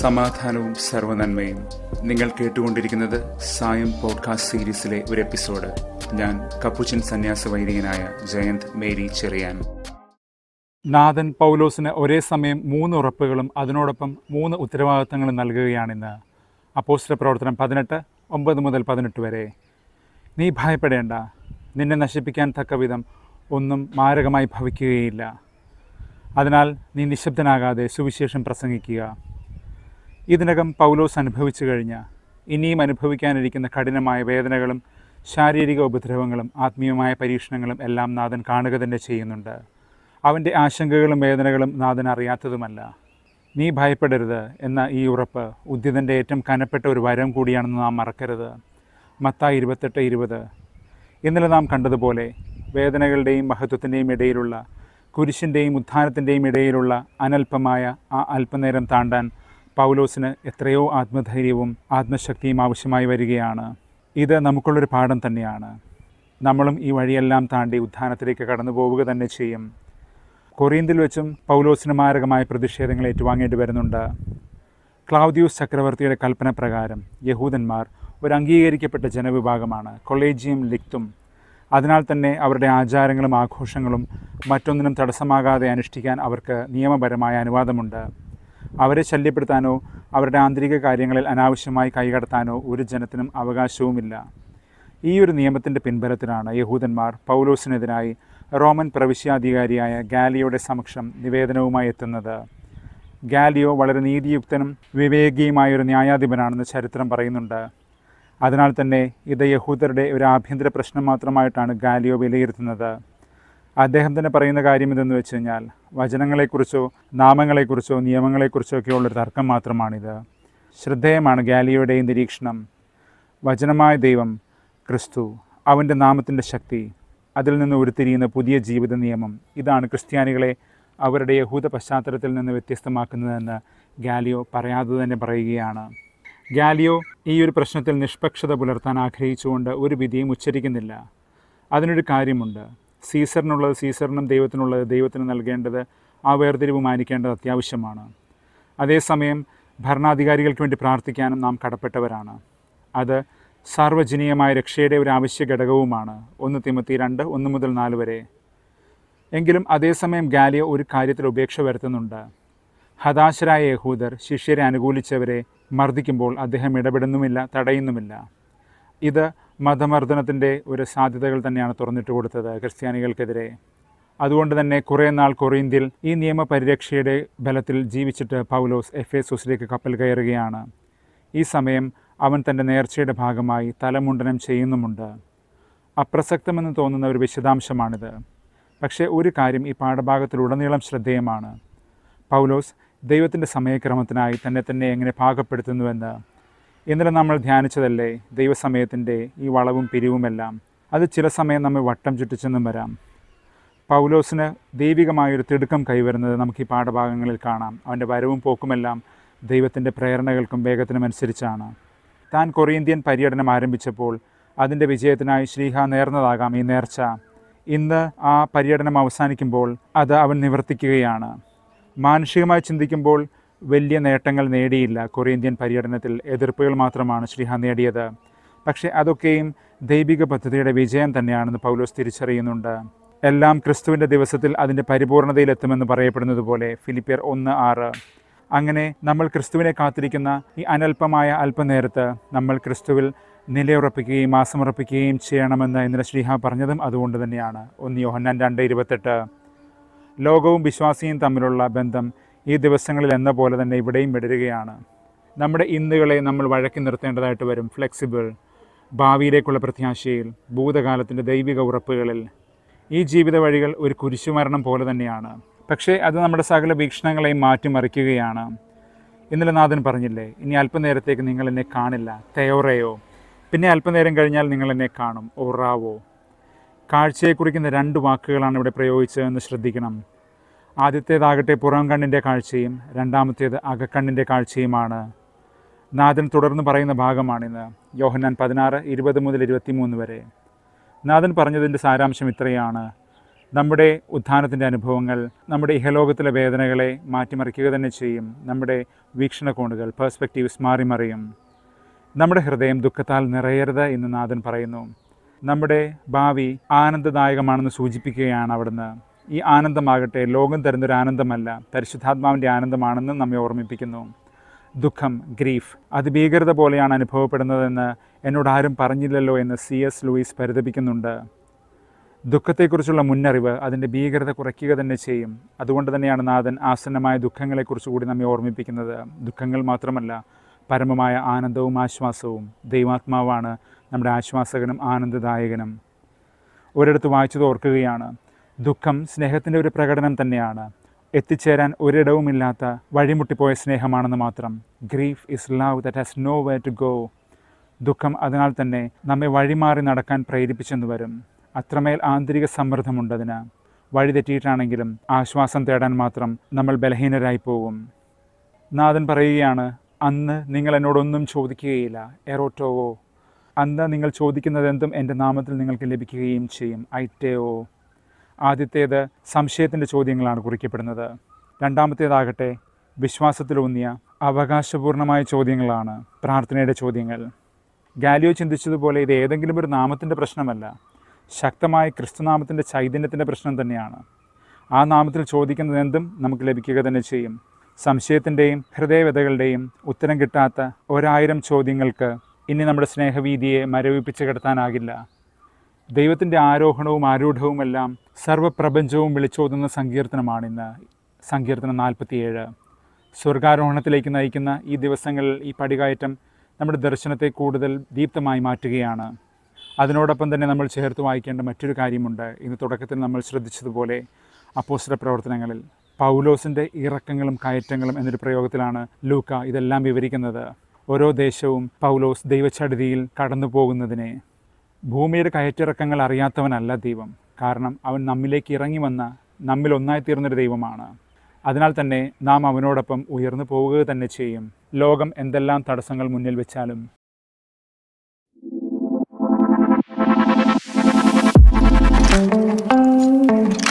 സമാധാനവും സർവനന്മയും നിങ്ങൾ കേട്ടുകൊണ്ടിരിക്കുന്നത് സായം പോഡ്കാസ്റ്റ് സീരീസിലെ ഒരു എപ്പിസോഡ് ഞാൻ കപ്പുച്ചൻ സന്യാസ വൈദികനായ ജയന്ത് മേരി ചെറിയാൻ നാഥൻ പൗലോസിന് ഒരേ സമയം മൂന്ന് ഉറപ്പുകളും അതിനോടൊപ്പം മൂന്ന് ഉത്തരവാദിത്തങ്ങളും നൽകുകയാണിന്ന് അപ്പോസ്റ്റർ പ്രവർത്തനം പതിനെട്ട് ഒമ്പത് മുതൽ പതിനെട്ട് വരെ നീ ഭയപ്പെടേണ്ട നിന്നെ നശിപ്പിക്കാൻ തക്കവിധം ഒന്നും മാരകമായി ഭവിക്കുകയില്ല അതിനാൽ നീ നിശബ്ദനാകാതെ സുവിശേഷം പ്രസംഗിക്കുക ഇതിനകം പൗലോസ് അനുഭവിച്ചു കഴിഞ്ഞ ഇനിയും അനുഭവിക്കാനിരിക്കുന്ന കഠിനമായ വേദനകളും ശാരീരിക ഉപദ്രവങ്ങളും ആത്മീയമായ പരീക്ഷണങ്ങളും എല്ലാം നാഥൻ കാണുക തന്നെ ചെയ്യുന്നുണ്ട് അവൻ്റെ ആശങ്കകളും വേദനകളും നാഥൻ അറിയാത്തതുമല്ല നീ ഭയപ്പെടരുത് എന്ന ഈ ഉറപ്പ് ഉദ്യതൻ്റെ ഏറ്റവും കനപ്പെട്ട ഒരു വരം കൂടിയാണെന്ന് നാം മറക്കരുത് മത്തായി ഇരുപത്തെട്ട് ഇരുപത് ഇന്നലെ നാം കണ്ടതുപോലെ വേദനകളുടെയും മഹത്വത്തിൻ്റെയും ഇടയിലുള്ള കുരിശിൻ്റെയും ഉദ്ധാനത്തിൻ്റെയും ഇടയിലുള്ള അനൽപമായ ആ അല്പനേരം താണ്ടാൻ പൗലോസിന് എത്രയോ ആത്മധൈര്യവും ആത്മശക്തിയും ആവശ്യമായി വരികയാണ് ഇത് നമുക്കുള്ളൊരു പാഠം തന്നെയാണ് നമ്മളും ഈ വഴിയെല്ലാം താണ്ടി ഉദ്ധാനത്തിലേക്ക് കടന്നു പോവുക തന്നെ ചെയ്യും കൊറിയന്തിൽ വെച്ചും പൗലോസിന് മാരകമായ പ്രതിഷേധങ്ങൾ ഏറ്റുവാങ്ങേണ്ടി വരുന്നുണ്ട് ക്ലൗദ്യൂസ് ചക്രവർത്തിയുടെ കൽപ്പന പ്രകാരം യഹൂദന്മാർ ഒരു അംഗീകരിക്കപ്പെട്ട ജനവിഭാഗമാണ് കൊളേജിയം ലിക്തും അതിനാൽ തന്നെ അവരുടെ ആചാരങ്ങളും ആഘോഷങ്ങളും മറ്റൊന്നിനും തടസ്സമാകാതെ അനുഷ്ഠിക്കാൻ അവർക്ക് നിയമപരമായ അനുവാദമുണ്ട് അവരെ ശല്യപ്പെടുത്താനോ അവരുടെ ആന്തരിക കാര്യങ്ങളിൽ അനാവശ്യമായി കൈകടത്താനോ ഒരു ജനത്തിനും അവകാശവുമില്ല ഈ ഒരു നിയമത്തിൻ്റെ പിൻബലത്തിലാണ് യഹൂദന്മാർ പൗലോസിനെതിരായി റോമൻ പ്രവിശ്യാധികാരിയായ ഗാലിയോയുടെ സമക്ഷം നിവേദനവുമായി എത്തുന്നത് ഗാലിയോ വളരെ നീതിയുക്തനും വിവേകിയുമായൊരു ഒരു ന്യായാധിപനാണെന്ന് ചരിത്രം പറയുന്നുണ്ട് അതിനാൽ തന്നെ ഇത് യഹൂദരുടെ ഒരു ആഭ്യന്തര പ്രശ്നം മാത്രമായിട്ടാണ് ഗാലിയോ വിലയിരുത്തുന്നത് അദ്ദേഹം തന്നെ പറയുന്ന കാര്യം ഇതെന്ന് വെച്ച് കഴിഞ്ഞാൽ വചനങ്ങളെക്കുറിച്ചോ നാമങ്ങളെക്കുറിച്ചോ നിയമങ്ങളെക്കുറിച്ചോ ഉള്ളൊരു തർക്കം മാത്രമാണിത് ശ്രദ്ധേയമാണ് ഗാലിയോടെയും നിരീക്ഷണം വചനമായ ദൈവം ക്രിസ്തു അവൻ്റെ നാമത്തിൻ്റെ ശക്തി അതിൽ നിന്ന് ഉരുത്തിരിയുന്ന പുതിയ ജീവിത നിയമം ഇതാണ് ക്രിസ്ത്യാനികളെ അവരുടെ യഹൂദ പശ്ചാത്തലത്തിൽ നിന്ന് വ്യത്യസ്തമാക്കുന്നതെന്ന് ഗാലിയോ പറയാതെ തന്നെ പറയുകയാണ് ഗാലിയോ ഈ ഒരു പ്രശ്നത്തിൽ നിഷ്പക്ഷത പുലർത്താൻ ആഗ്രഹിച്ചുകൊണ്ട് ഒരു വിധിയും ഉച്ചരിക്കുന്നില്ല അതിനൊരു കാര്യമുണ്ട് സീസറിനുള്ളത് സീസറിനും ദൈവത്തിനുള്ളത് ദൈവത്തിന് നൽകേണ്ടത് ആ വേർതിരിവ് മാനിക്കേണ്ടത് അത്യാവശ്യമാണ് അതേസമയം ഭരണാധികാരികൾക്ക് വേണ്ടി പ്രാർത്ഥിക്കാനും നാം കടപ്പെട്ടവരാണ് അത് സാർവജനീയമായ രക്ഷയുടെ ഒരു ആവശ്യ ഘടകവുമാണ് ഒന്ന് തിമത്തി രണ്ട് ഒന്ന് മുതൽ നാല് വരെ എങ്കിലും അതേസമയം ഗാലിയ ഒരു കാര്യത്തിൽ ഉപേക്ഷ വരുത്തുന്നുണ്ട് ഹതാശരായ യഹൂദർ ശിഷ്യരെ അനുകൂലിച്ചവരെ മർദ്ദിക്കുമ്പോൾ അദ്ദേഹം ഇടപെടുന്നുമില്ല തടയുന്നുമില്ല ഇത് മതമർദ്ദനത്തിൻ്റെ ഒരു സാധ്യതകൾ തന്നെയാണ് തുറന്നിട്ട് കൊടുത്തത് ക്രിസ്ത്യാനികൾക്കെതിരെ അതുകൊണ്ട് തന്നെ കുറേ നാൾ കൊറിയന്തിൽ ഈ നിയമപരിരക്ഷയുടെ ബലത്തിൽ ജീവിച്ചിട്ട് പൗലോസ് സുസിലേക്ക് കപ്പൽ കയറുകയാണ് ഈ സമയം അവൻ തൻ്റെ നേർച്ചയുടെ ഭാഗമായി തലമുണ്ടനം ചെയ്യുന്നുമുണ്ട് അപ്രസക്തമെന്ന് തോന്നുന്ന ഒരു വിശദാംശമാണിത് പക്ഷേ ഒരു കാര്യം ഈ പാഠഭാഗത്തിലുടനീളം ശ്രദ്ധേയമാണ് പൗലോസ് ദൈവത്തിൻ്റെ സമയക്രമത്തിനായി തന്നെ തന്നെ എങ്ങനെ പാകപ്പെടുത്തുന്നുവെന്ന് ഇന്നലെ നമ്മൾ ധ്യാനിച്ചതല്ലേ ദൈവസമയത്തിൻ്റെ ഈ വളവും പിരിവുമെല്ലാം അത് ചില സമയം നമ്മെ വട്ടം ചുറ്റിച്ചെന്നും വരാം പൗലോസിന് ദൈവികമായൊരു തിടുക്കം കൈവരുന്നത് നമുക്ക് ഈ പാഠഭാഗങ്ങളിൽ കാണാം അവൻ്റെ വരവും പോക്കുമെല്ലാം ദൈവത്തിൻ്റെ പ്രേരണകൾക്കും വേഗത്തിനും അനുസരിച്ചാണ് താൻ കൊറിയന്ത്യൻ പര്യടനം ആരംഭിച്ചപ്പോൾ അതിൻ്റെ വിജയത്തിനായി ശ്രീഹ നേർന്നതാകാം ഈ നേർച്ച ഇന്ന് ആ പര്യടനം അവസാനിക്കുമ്പോൾ അത് അവൻ നിവർത്തിക്കുകയാണ് മാനുഷികമായി ചിന്തിക്കുമ്പോൾ വലിയ നേട്ടങ്ങൾ നേടിയില്ല കൊറിയന്ത്യൻ പര്യടനത്തിൽ എതിർപ്പുകൾ മാത്രമാണ് ശ്രീഹ നേടിയത് പക്ഷേ അതൊക്കെയും ദൈവിക പദ്ധതിയുടെ വിജയം തന്നെയാണെന്ന് പൗലോസ് തിരിച്ചറിയുന്നുണ്ട് എല്ലാം ക്രിസ്തുവിൻ്റെ ദിവസത്തിൽ അതിൻ്റെ പരിപൂർണതയിലെത്തുമെന്ന് പറയപ്പെടുന്നത് പോലെ ഫിലിപ്പിയർ ഒന്ന് ആറ് അങ്ങനെ നമ്മൾ ക്രിസ്തുവിനെ കാത്തിരിക്കുന്ന ഈ അനൽപമായ അല്പനേരത്ത് നമ്മൾ ക്രിസ്തുവിൽ നിലയുറപ്പിക്കുകയും മാസമുറപ്പിക്കുകയും ചെയ്യണമെന്ന് ഇന്നലെ ശ്രീഹ പറഞ്ഞതും അതുകൊണ്ട് തന്നെയാണ് ഒന്ന് യോഹന്നാൻ രണ്ട് ഇരുപത്തെട്ട് ലോകവും വിശ്വാസിയും തമ്മിലുള്ള ബന്ധം ഈ ദിവസങ്ങളിൽ എന്ന പോലെ തന്നെ ഇവിടെയും വിടരുകയാണ് നമ്മുടെ ഇന്നുകളെ നമ്മൾ വഴക്കി നിർത്തേണ്ടതായിട്ട് വരും ഫ്ലെക്സിബിൾ ഭാവിയിലേക്കുള്ള പ്രത്യാശയിൽ ഭൂതകാലത്തിൻ്റെ ദൈവിക ഉറപ്പുകളിൽ ഈ ജീവിത വഴികൾ ഒരു കുരിശുമരണം പോലെ തന്നെയാണ് പക്ഷേ അത് നമ്മുടെ സകല വീക്ഷണങ്ങളെയും മാറ്റിമറിക്കുകയാണ് ഇന്നലെ നാഥൻ പറഞ്ഞില്ലേ ഇനി അല്പനേരത്തേക്ക് നിങ്ങൾ എന്നെ കാണില്ല തയോറയോ പിന്നെ അല്പനേരം കഴിഞ്ഞാൽ നിങ്ങൾ എന്നെ കാണും ഓറാവോ കുറിക്കുന്ന രണ്ട് വാക്കുകളാണ് ഇവിടെ പ്രയോഗിച്ചതെന്ന് ശ്രദ്ധിക്കണം ആദ്യത്തേതാകട്ടെ പുറം കണ്ണിൻ്റെ കാഴ്ചയും രണ്ടാമത്തേത് അകക്കണ്ണിൻ്റെ കാഴ്ചയുമാണ് നാഥൻ തുടർന്ന് പറയുന്ന ഭാഗമാണിന്ന് യോഹന്നാൻ പതിനാറ് ഇരുപത് മുതൽ ഇരുപത്തിമൂന്ന് വരെ നാഥൻ പറഞ്ഞതിൻ്റെ സാരാംശം ഇത്രയാണ് നമ്മുടെ ഉത്ഥാനത്തിൻ്റെ അനുഭവങ്ങൾ നമ്മുടെ ഇഹലോകത്തിലെ വേദനകളെ മാറ്റിമറിക്കുക തന്നെ ചെയ്യും നമ്മുടെ വീക്ഷണകോണുകൾ പേഴ്സ്പെക്റ്റീവ്സ് മാറിമറിയും നമ്മുടെ ഹൃദയം ദുഃഖത്താൽ നിറയരുത് എന്ന് നാഥൻ പറയുന്നു നമ്മുടെ ഭാവി ആനന്ദദായകമാണെന്ന് സൂചിപ്പിക്കുകയാണ് അവിടുന്ന് ഈ ആനന്ദമാകട്ടെ ലോകം തരുന്നൊരു ആനന്ദമല്ല പരിശുദ്ധാത്മാവിൻ്റെ ആനന്ദമാണെന്ന് നമ്മെ ഓർമ്മിപ്പിക്കുന്നു ദുഃഖം ഗ്രീഫ് അതിഭീകരത പോലെയാണ് അനുഭവപ്പെടുന്നതെന്ന് എന്നോട് ആരും പറഞ്ഞില്ലല്ലോ എന്ന് സി എസ് ലൂയിസ് പരിതപിക്കുന്നുണ്ട് ദുഃഖത്തെക്കുറിച്ചുള്ള മുന്നറിവ് അതിൻ്റെ ഭീകരത കുറയ്ക്കുക തന്നെ ചെയ്യും അതുകൊണ്ട് തന്നെയാണ് നാഥൻ ആസന്നമായ ദുഃഖങ്ങളെക്കുറിച്ച് കൂടി നമ്മെ ഓർമ്മിപ്പിക്കുന്നത് ദുഃഖങ്ങൾ മാത്രമല്ല പരമമായ ആനന്ദവും ആശ്വാസവും ദൈവാത്മാവാണ് നമ്മുടെ ആശ്വാസകനും ആനന്ദദായകനും ഒരിടത്ത് വായിച്ചത് ഓർക്കുകയാണ് ദുഃഖം സ്നേഹത്തിൻ്റെ ഒരു പ്രകടനം തന്നെയാണ് എത്തിച്ചേരാൻ ഒരിടവുമില്ലാത്ത വഴിമുട്ടിപ്പോയ സ്നേഹമാണെന്ന് മാത്രം grief is love that has no way to go ദുഃഖം അതിനാൽ തന്നെ നമ്മെ വഴിമാറി നടക്കാൻ പ്രേരിപ്പിച്ചെന്ന് വരും അത്രമേൽ ആന്തരിക സമ്മർദ്ദമുണ്ടതിന് വഴിതെറ്റിയിട്ടാണെങ്കിലും ആശ്വാസം തേടാൻ മാത്രം നമ്മൾ ബലഹീനരായി പോവും നാഥൻ പറയുകയാണ് അന്ന് നിങ്ങൾ എന്നോടൊന്നും ചോദിക്കുകയില്ല എറോട്ടോവോ അന്ന് നിങ്ങൾ ചോദിക്കുന്നതെന്തും എൻ്റെ നാമത്തിൽ നിങ്ങൾക്ക് ലഭിക്കുകയും ചെയ്യും ഐറ്റേവോ ആദ്യത്തേത് സംശയത്തിൻ്റെ ചോദ്യങ്ങളാണ് കുറിക്കപ്പെടുന്നത് രണ്ടാമത്തേതാകട്ടെ വിശ്വാസത്തിലൂന്നിയ അവകാശപൂർണമായ ചോദ്യങ്ങളാണ് പ്രാർത്ഥനയുടെ ചോദ്യങ്ങൾ ഗാലിയോ ചിന്തിച്ചതുപോലെ ഇത് ഏതെങ്കിലും ഒരു നാമത്തിൻ്റെ പ്രശ്നമല്ല ശക്തമായ ക്രിസ്തുനാമത്തിൻ്റെ ചൈതന്യത്തിൻ്റെ പ്രശ്നം തന്നെയാണ് ആ നാമത്തിൽ ചോദിക്കുന്നതെന്തും നമുക്ക് ലഭിക്കുക തന്നെ ചെയ്യും സംശയത്തിൻ്റെയും ഹൃദയവ്യതകളുടെയും ഉത്തരം കിട്ടാത്ത ഒരായിരം ചോദ്യങ്ങൾക്ക് ഇനി നമ്മുടെ സ്നേഹവീതിയെ മരവിപ്പിച്ച് കിടത്താനാകില്ല ദൈവത്തിൻ്റെ ആരോഹണവും ആരൂഢവുമെല്ലാം സർവപ്രപഞ്ചവും വിളിച്ചോതുന്ന സങ്കീർത്തനമാണ് ഇന്ന് സങ്കീർത്തനം നാൽപ്പത്തിയേഴ് സ്വർഗാരോഹണത്തിലേക്ക് നയിക്കുന്ന ഈ ദിവസങ്ങളിൽ ഈ പടികയറ്റം നമ്മുടെ ദർശനത്തെ കൂടുതൽ ദീപ്തമായി മാറ്റുകയാണ് അതിനോടൊപ്പം തന്നെ നമ്മൾ ചേർത്ത് വായിക്കേണ്ട മറ്റൊരു കാര്യമുണ്ട് ഇന്ന് തുടക്കത്തിൽ നമ്മൾ ശ്രദ്ധിച്ചതുപോലെ അപ്പോസ്റ്റർ പ്രവർത്തനങ്ങളിൽ പൗലോസിൻ്റെ ഇറക്കങ്ങളും കയറ്റങ്ങളും എന്നൊരു പ്രയോഗത്തിലാണ് ലൂക്ക ഇതെല്ലാം വിവരിക്കുന്നത് ഓരോ ദേശവും പൗലോസ് ദൈവച്ചടുതിയിൽ കടന്നു പോകുന്നതിനെ ഭൂമിയുടെ കയറ്റിറക്കങ്ങൾ അറിയാത്തവനല്ല ദൈവം കാരണം അവൻ നമ്മിലേക്ക് ഇറങ്ങി വന്ന നമ്മിൽ ഒന്നായി തീർന്നൊരു ദൈവമാണ് അതിനാൽ തന്നെ നാം അവനോടൊപ്പം ഉയർന്നു പോവുക തന്നെ ചെയ്യും ലോകം എന്തെല്ലാം തടസ്സങ്ങൾ മുന്നിൽ വെച്ചാലും Thank you.